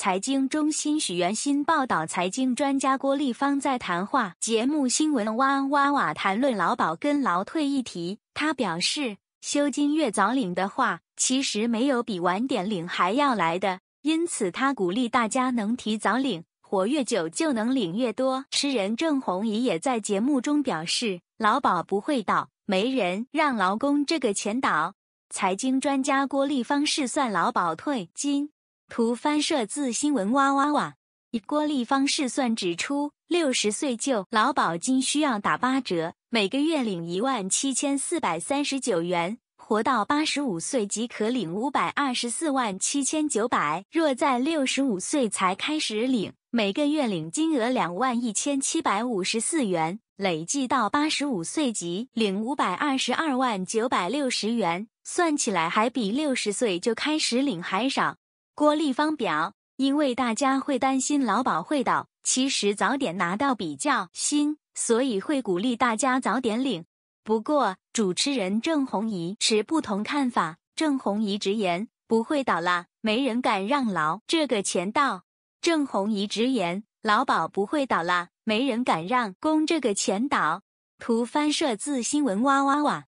财经中心许元新报道，财经专家郭丽芳在谈话节目《新闻哇哇哇》谈论劳保跟劳退一题。他表示，休金越早领的话，其实没有比晚点领还要来的。因此，他鼓励大家能提早领，活越久就能领越多。诗人郑红怡也在节目中表示，劳保不会倒，没人让劳工这个钱倒。财经专家郭丽芳试算劳保退金。图翻摄自新闻哇哇哇。以郭立方试算指出，六十岁就劳保金需要打八折，每个月领一万七千四百三十九元，活到八十五岁即可领五百二十四万七千九百。若在六十五岁才开始领，每个月领金额两万一千七百五十四元，累计到八十五岁即领五百二十二万九百六十元，算起来还比六十岁就开始领还少。郭立方表，因为大家会担心老保会倒，其实早点拿到比较新，所以会鼓励大家早点领。不过主持人郑红怡持不同看法，郑红怡直言不会倒啦，没人敢让劳这个钱倒。郑红怡直言老保不会倒啦，没人敢让工这个钱倒。图翻摄自新闻哇哇哇。